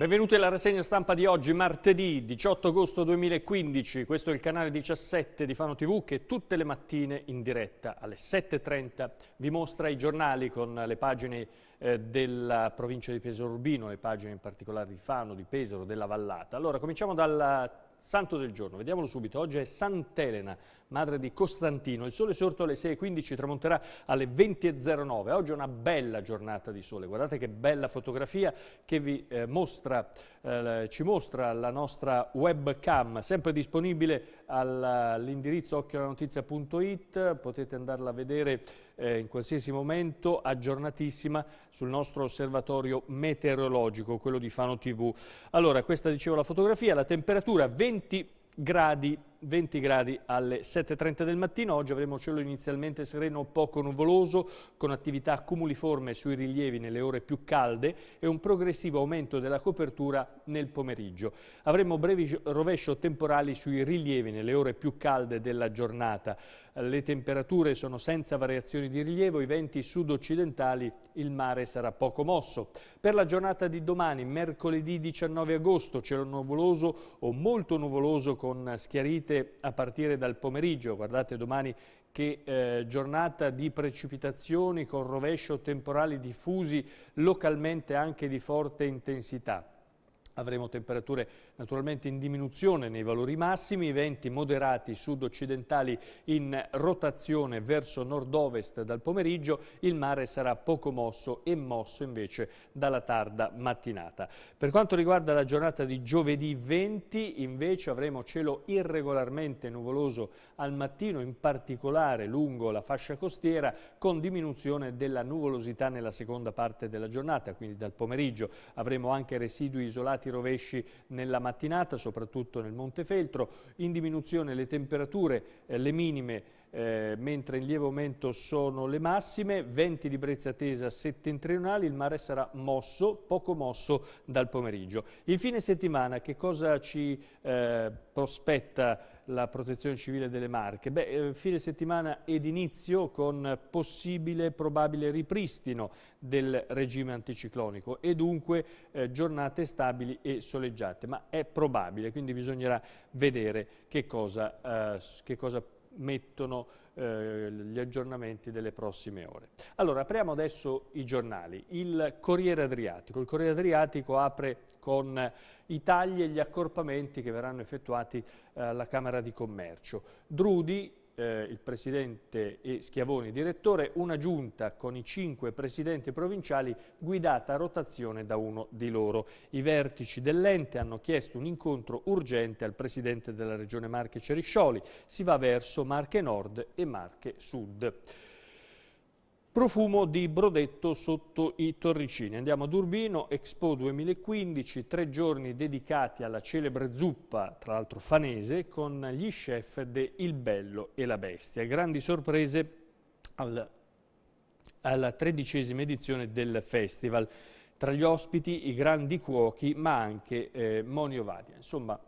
Benvenuti alla rassegna stampa di oggi, martedì 18 agosto 2015. Questo è il canale 17 di Fano TV che tutte le mattine in diretta alle 7.30 vi mostra i giornali con le pagine eh, della provincia di Pesaro Urbino, le pagine in particolare di Fano, di Pesaro, della Vallata. Allora, cominciamo dal santo del giorno, vediamolo subito. Oggi è Sant'Elena, madre di Costantino. Il sole sorto alle 6.15, tramonterà alle 20.09. Oggi è una bella giornata di sole. Guardate che bella fotografia che vi, eh, mostra, eh, ci mostra la nostra webcam, sempre disponibile all'indirizzo occhiolanotizia.it. Potete andarla a vedere eh, in qualsiasi momento, aggiornatissima sul nostro osservatorio meteorologico, quello di Fano TV. Allora, questa dicevo la fotografia, la temperatura 20 gradi 20 gradi alle 7.30 del mattino, oggi avremo cielo inizialmente sereno poco nuvoloso, con attività cumuliforme sui rilievi nelle ore più calde e un progressivo aumento della copertura nel pomeriggio. Avremo brevi rovescio temporali sui rilievi nelle ore più calde della giornata le temperature sono senza variazioni di rilievo, i venti sud-occidentali, il mare sarà poco mosso. Per la giornata di domani, mercoledì 19 agosto, cielo nuvoloso o molto nuvoloso con schiarite a partire dal pomeriggio. Guardate domani che eh, giornata di precipitazioni con rovescio temporali diffusi localmente anche di forte intensità. Avremo temperature naturalmente in diminuzione nei valori massimi, venti moderati sud-occidentali in rotazione verso nord-ovest dal pomeriggio, il mare sarà poco mosso e mosso invece dalla tarda mattinata. Per quanto riguarda la giornata di giovedì 20 invece avremo cielo irregolarmente nuvoloso al mattino, in particolare lungo la fascia costiera con diminuzione della nuvolosità nella seconda parte della giornata, quindi dal pomeriggio avremo anche residui isolati stati rovesci nella mattinata, soprattutto nel Montefeltro, in diminuzione le temperature, eh, le minime, eh, mentre in lieve aumento sono le massime, venti di brezza tesa settentrionali, il mare sarà mosso, poco mosso dal pomeriggio. Il fine settimana che cosa ci eh, prospetta? la protezione civile delle Marche. Beh, eh, fine settimana ed inizio con possibile e probabile ripristino del regime anticiclonico e dunque eh, giornate stabili e soleggiate, ma è probabile, quindi bisognerà vedere che cosa, eh, che cosa mettono eh, gli aggiornamenti delle prossime ore. Allora, apriamo adesso i giornali. Il Corriere Adriatico. Il Corriere Adriatico apre con i tagli e gli accorpamenti che verranno effettuati eh, alla Camera di Commercio. Drudi eh, il presidente e Schiavoni direttore, una giunta con i cinque presidenti provinciali guidata a rotazione da uno di loro. I vertici dell'ente hanno chiesto un incontro urgente al presidente della regione Marche Ceriscioli. Si va verso Marche Nord e Marche Sud. Profumo di Brodetto sotto i Torricini. Andiamo ad Urbino, Expo 2015, tre giorni dedicati alla celebre zuppa, tra l'altro fanese, con gli chef de Il Bello e la Bestia. Grandi sorprese al, alla tredicesima edizione del festival. Tra gli ospiti i grandi cuochi, ma anche eh, Monio Vadia. Insomma,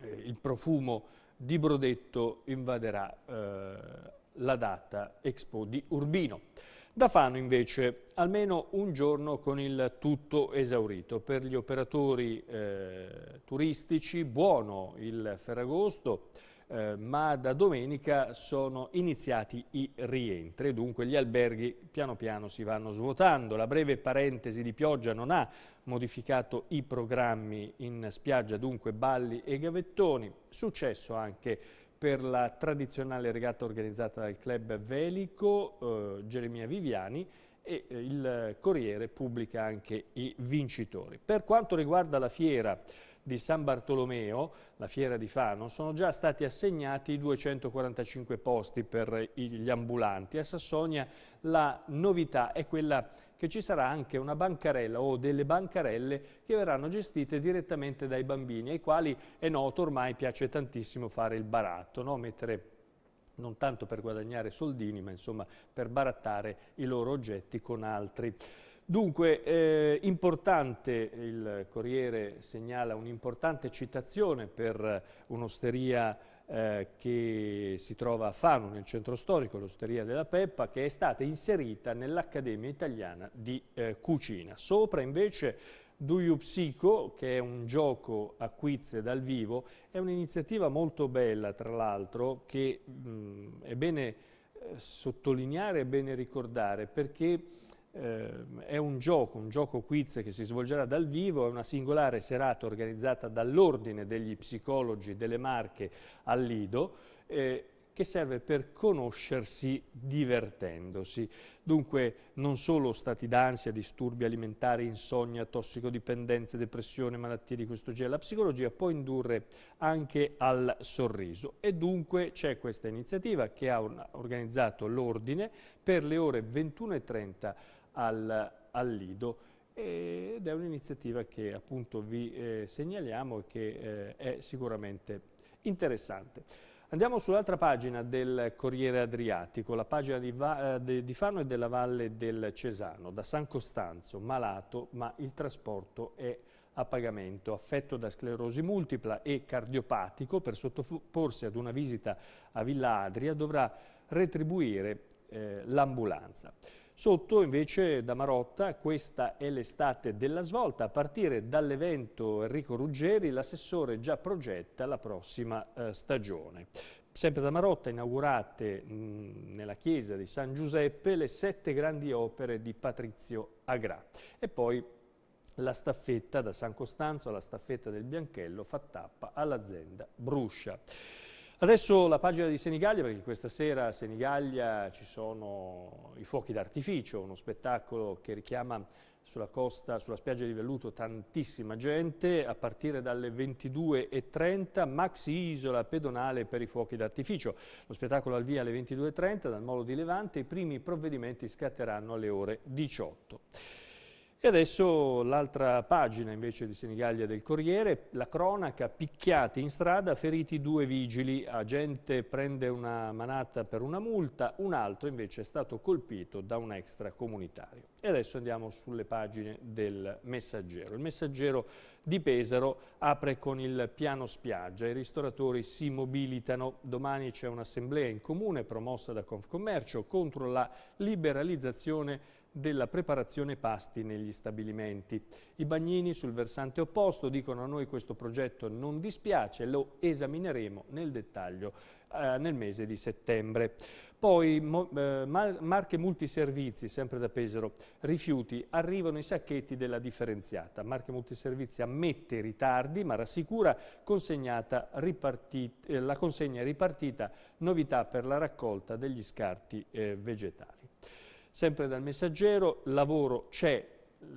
eh, il profumo di Brodetto invaderà eh, la data Expo di Urbino. Da Fano invece almeno un giorno con il tutto esaurito. Per gli operatori eh, turistici buono il Ferragosto, eh, ma da domenica sono iniziati i rientri, dunque gli alberghi piano piano si vanno svuotando. La breve parentesi di pioggia non ha modificato i programmi in spiaggia, dunque balli e gavettoni. Successo anche per la tradizionale regata organizzata dal club velico eh, Geremia Viviani e eh, il Corriere pubblica anche i vincitori. Per quanto riguarda la fiera di San Bartolomeo, la fiera di Fano, sono già stati assegnati 245 posti per gli ambulanti. A Sassonia la novità è quella che ci sarà anche una bancarella o delle bancarelle che verranno gestite direttamente dai bambini, ai quali è noto ormai piace tantissimo fare il baratto, no? mettere non tanto per guadagnare soldini, ma insomma per barattare i loro oggetti con altri. Dunque, eh, importante, il Corriere segnala un'importante citazione per un'osteria eh, che si trova a Fano, nel centro storico, l'osteria della Peppa, che è stata inserita nell'Accademia Italiana di eh, Cucina. Sopra invece Duyu Psico, che è un gioco a quiz dal vivo, è un'iniziativa molto bella, tra l'altro, che mh, mm, è bene eh, sottolineare, è bene ricordare, perché eh, è un gioco, un gioco quiz che si svolgerà dal vivo, è una singolare serata organizzata dall'Ordine degli Psicologi delle Marche al Lido, eh, che serve per conoscersi divertendosi. Dunque non solo stati d'ansia, disturbi alimentari, insonnia, tossicodipendenze, depressione, malattie di questo genere, la psicologia può indurre anche al sorriso e dunque c'è questa iniziativa che ha organizzato l'Ordine per le ore 21 e 30 al, al Lido ed è un'iniziativa che appunto vi eh, segnaliamo e che eh, è sicuramente interessante. Andiamo sull'altra pagina del Corriere Adriatico, la pagina di, Va eh, de di Fano e della Valle del Cesano, da San Costanzo, malato, ma il trasporto è a pagamento, affetto da sclerosi multipla e cardiopatico, per sottoporsi ad una visita a Villa Adria dovrà retribuire eh, l'ambulanza. Sotto invece da Marotta, questa è l'estate della svolta, a partire dall'evento Enrico Ruggeri l'assessore già progetta la prossima eh, stagione. Sempre da Marotta inaugurate mh, nella chiesa di San Giuseppe le sette grandi opere di Patrizio Agrà e poi la staffetta da San Costanzo alla staffetta del Bianchello fa tappa all'azienda Bruscia. Adesso la pagina di Senigallia, perché questa sera a Senigallia ci sono i fuochi d'artificio, uno spettacolo che richiama sulla costa, sulla spiaggia di Velluto, tantissima gente, a partire dalle 22.30, maxi isola pedonale per i fuochi d'artificio. Lo spettacolo al via alle 22.30 dal Molo di Levante, i primi provvedimenti scatteranno alle ore 18. E adesso l'altra pagina invece di Senigallia del Corriere, la cronaca, picchiati in strada, feriti due vigili, agente prende una manata per una multa, un altro invece è stato colpito da un extracomunitario. E adesso andiamo sulle pagine del Messaggero. Il Messaggero di Pesaro apre con il piano spiaggia, i ristoratori si mobilitano, domani c'è un'assemblea in comune promossa da Confcommercio contro la liberalizzazione della preparazione pasti negli stabilimenti. I bagnini sul versante opposto dicono a noi questo progetto non dispiace, lo esamineremo nel dettaglio eh, nel mese di settembre. Poi mo, eh, marche multiservizi, sempre da Pesaro, rifiuti, arrivano i sacchetti della differenziata. Marche multiservizi ammette i ritardi ma rassicura ripartit, eh, la consegna è ripartita, novità per la raccolta degli scarti eh, vegetali. Sempre dal messaggero, lavoro c'è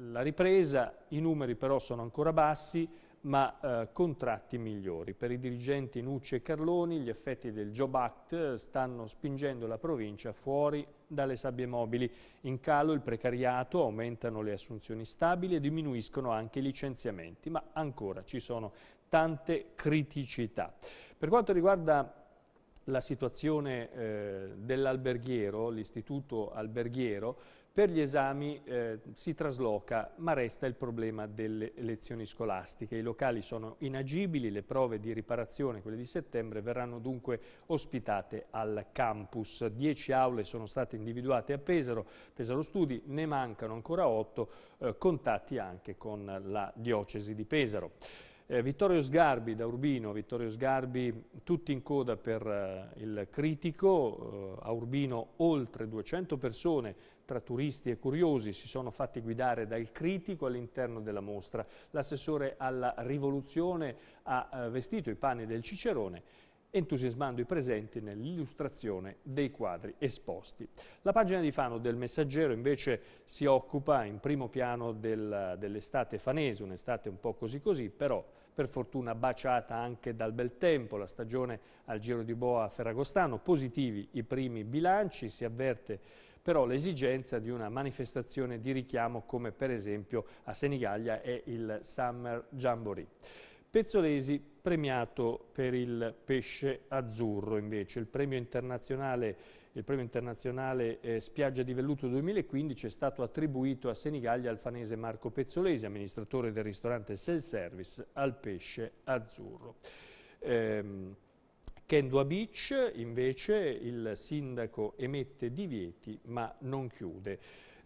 la ripresa, i numeri però sono ancora bassi, ma eh, contratti migliori. Per i dirigenti Nucci e Carloni gli effetti del Job Act eh, stanno spingendo la provincia fuori dalle sabbie mobili. In calo il precariato, aumentano le assunzioni stabili e diminuiscono anche i licenziamenti, ma ancora ci sono tante criticità. Per quanto riguarda la situazione eh, dell'alberghiero, l'istituto alberghiero, per gli esami eh, si trasloca, ma resta il problema delle lezioni scolastiche. I locali sono inagibili, le prove di riparazione, quelle di settembre, verranno dunque ospitate al campus. Dieci aule sono state individuate a Pesaro, Pesaro Studi, ne mancano ancora otto, eh, contatti anche con la diocesi di Pesaro. Eh, Vittorio Sgarbi da Urbino, Vittorio Sgarbi tutti in coda per eh, il critico, eh, a Urbino oltre 200 persone tra turisti e curiosi si sono fatti guidare dal critico all'interno della mostra. L'assessore alla rivoluzione ha eh, vestito i panni del Cicerone entusiasmando i presenti nell'illustrazione dei quadri esposti. La pagina di Fano del Messaggero invece si occupa in primo piano del, dell'estate fanese, un'estate un po' così così, però per fortuna baciata anche dal bel tempo, la stagione al Giro di Boa a Ferragostano, positivi i primi bilanci, si avverte però l'esigenza di una manifestazione di richiamo come per esempio a Senigallia è il Summer Jamboree. Pezzolesi premiato per il pesce azzurro invece. Il premio internazionale, il premio internazionale eh, Spiaggia di Velluto 2015 è stato attribuito a Senigallia al fanese Marco Pezzolesi, amministratore del ristorante Self Service al pesce azzurro. Ehm, Kendua Beach invece il sindaco emette divieti ma non chiude.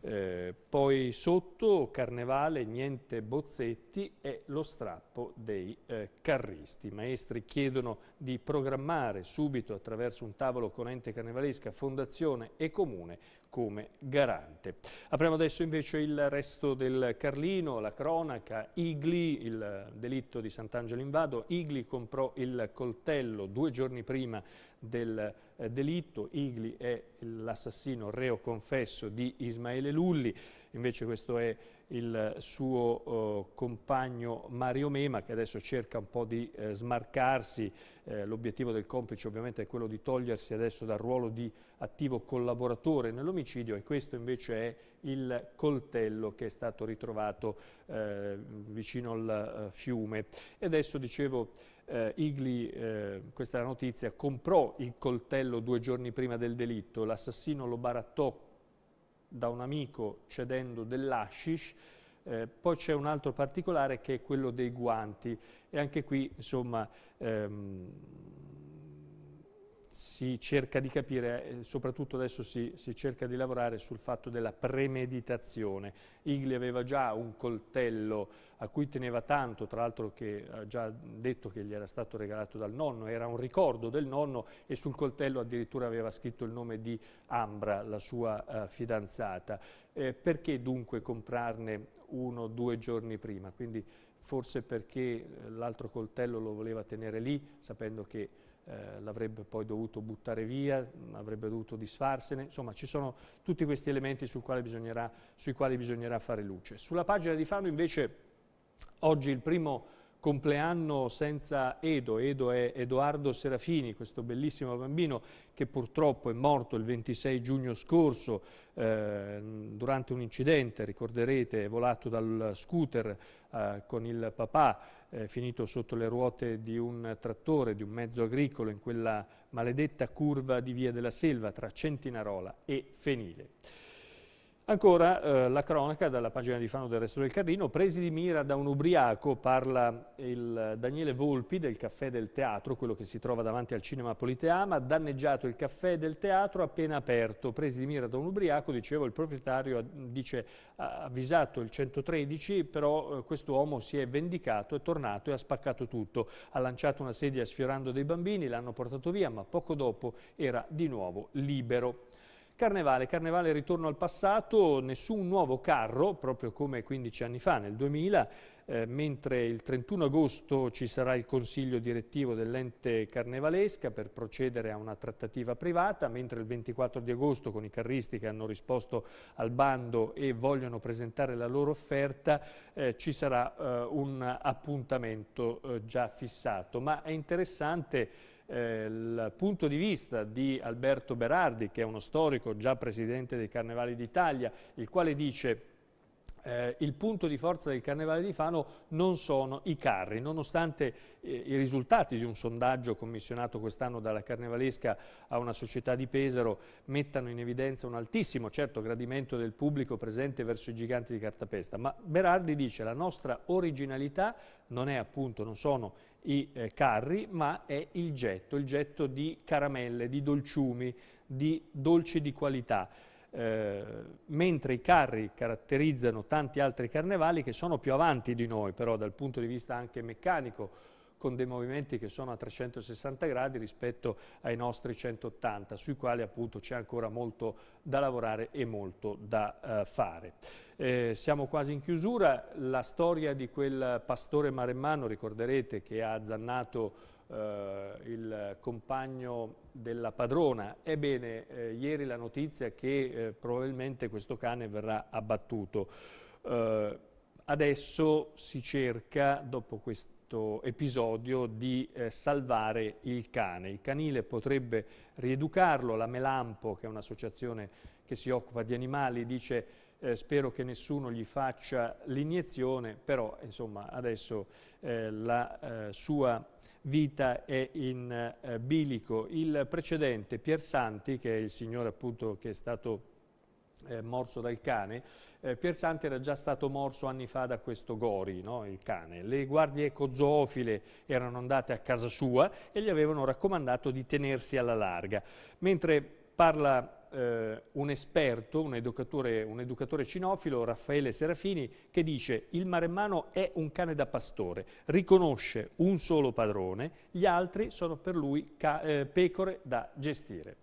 Eh, poi sotto Carnevale, niente bozzetti e lo strappo dei eh, carristi. I maestri chiedono di programmare subito attraverso un tavolo con ente carnevalesca, fondazione e comune come garante. Apriamo adesso invece il resto del Carlino, la cronaca, Igli, il delitto di Sant'Angelo in Vado, Igli comprò il coltello due giorni prima del eh, delitto, Igli è l'assassino reo confesso di Ismaele Lulli, invece questo è il suo eh, compagno Mario Mema che adesso cerca un po' di eh, smarcarsi, eh, l'obiettivo del complice ovviamente è quello di togliersi adesso dal ruolo di attivo collaboratore nell'omicidio e questo invece è il coltello che è stato ritrovato eh, vicino al eh, fiume. E adesso dicevo eh, Igli, eh, questa è la notizia, comprò il coltello due giorni prima del delitto, l'assassino lo barattò da un amico cedendo dell'ashish, eh, poi c'è un altro particolare che è quello dei guanti e anche qui insomma ehm, si cerca di capire, eh, soprattutto adesso si, si, cerca di lavorare sul fatto della premeditazione. Igli aveva già un coltello a cui teneva tanto, tra l'altro che ha già detto che gli era stato regalato dal nonno, era un ricordo del nonno e sul coltello addirittura aveva scritto il nome di Ambra, la sua uh, fidanzata. Eh, perché dunque comprarne uno o due giorni prima? Quindi forse perché eh, l'altro coltello lo voleva tenere lì, sapendo che eh, l'avrebbe poi dovuto buttare via, avrebbe dovuto disfarsene, insomma ci sono tutti questi elementi sul bisognerà, sui quali bisognerà fare luce. Sulla pagina di Fano invece oggi il primo compleanno senza Edo, Edo è Edoardo Serafini, questo bellissimo bambino che purtroppo è morto il 26 giugno scorso eh, durante un incidente, ricorderete, è volato dal scooter eh, con il papà eh, finito sotto le ruote di un trattore, di un mezzo agricolo in quella maledetta curva di Via della Selva tra Centinarola e Fenile. Ancora eh, la cronaca dalla pagina di Fano del Resto del Carrino, presi di mira da un ubriaco, parla il Daniele Volpi del caffè del teatro, quello che si trova davanti al cinema Politeama, danneggiato il caffè del teatro appena aperto, presi di mira da un ubriaco, dicevo il proprietario dice, ha avvisato il 113, però eh, questo uomo si è vendicato, è tornato e ha spaccato tutto, ha lanciato una sedia sfiorando dei bambini, l'hanno portato via, ma poco dopo era di nuovo libero. Carnevale, Carnevale ritorno al passato, nessun nuovo carro, proprio come 15 anni fa, nel 2000, eh, mentre il 31 agosto ci sarà il consiglio direttivo dell'ente carnevalesca per procedere a una trattativa privata, mentre il 24 di agosto con i carristi che hanno risposto al bando e vogliono presentare la loro offerta eh, ci sarà eh, un appuntamento eh, già fissato. Ma è interessante eh, il punto di vista di Alberto Berardi, che è uno storico già presidente dei Carnevali d'Italia, il quale dice eh, il punto di forza del Carnevale di Fano non sono i carri, nonostante eh, i risultati di un sondaggio commissionato quest'anno dalla Carnevalesca a una società di Pesaro mettano in evidenza un altissimo, certo, gradimento del pubblico presente verso i giganti di cartapesta, ma Berardi dice che la nostra originalità non, è appunto, non sono i eh, carri, ma è il getto, il getto di caramelle, di dolciumi, di dolci di qualità. Eh, mentre i carri caratterizzano tanti altri carnevali che sono più avanti di noi, però dal punto di vista anche meccanico, con dei movimenti che sono a 360 gradi rispetto ai nostri 180, sui quali appunto c'è ancora molto da lavorare e molto da eh, fare. Eh, siamo quasi in chiusura, la storia di quel pastore maremmano, ricorderete, che ha azzannato Uh, il compagno della padrona. Ebbene, eh, ieri la notizia che eh, probabilmente questo cane verrà abbattuto. Uh, adesso si cerca, dopo questo questo episodio di eh, salvare il cane. Il canile potrebbe rieducarlo, la Melampo, che è un'associazione che si occupa di animali, dice eh, spero che nessuno gli faccia l'iniezione, però insomma adesso eh, la eh, sua vita è in eh, bilico. Il precedente, Piersanti, che è il signore appunto che è stato eh, morso dal cane. Eh, Pierzante era già stato morso anni fa da questo Gori, no? il cane. Le guardie ecozoofile erano andate a casa sua e gli avevano raccomandato di tenersi alla larga. Mentre parla eh, un esperto, un educatore, un educatore cinofilo, Raffaele Serafini, che dice il maremmano è un cane da pastore, riconosce un solo padrone, gli altri sono per lui eh, pecore da gestire.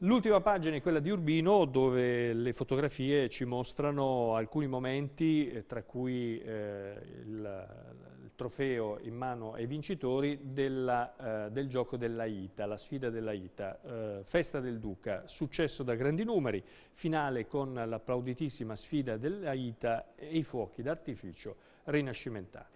L'ultima pagina è quella di Urbino dove le fotografie ci mostrano alcuni momenti, eh, tra cui eh, il, il, trofeo in mano ai vincitori della, eh, del gioco dell'Aita, la sfida dell'Aita, eh, festa del Duca, successo da grandi numeri, finale con l'applauditissima sfida dell'Aita e i fuochi d'artificio rinascimentali.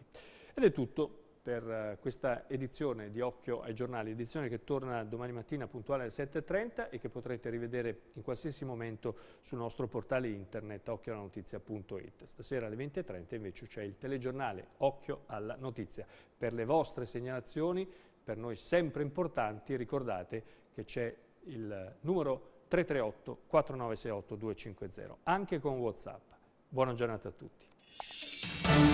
Ed è tutto per eh, questa edizione di Occhio ai giornali, edizione che torna domani mattina puntuale alle 7.30 e che potrete rivedere in qualsiasi momento sul nostro portale internet occhioallanotizia.it. Stasera alle 20.30 invece c'è il telegiornale Occhio alla Notizia. Per le vostre segnalazioni, per noi sempre importanti, ricordate che c'è il numero 338 4968 250, anche con Whatsapp. Buona giornata a tutti.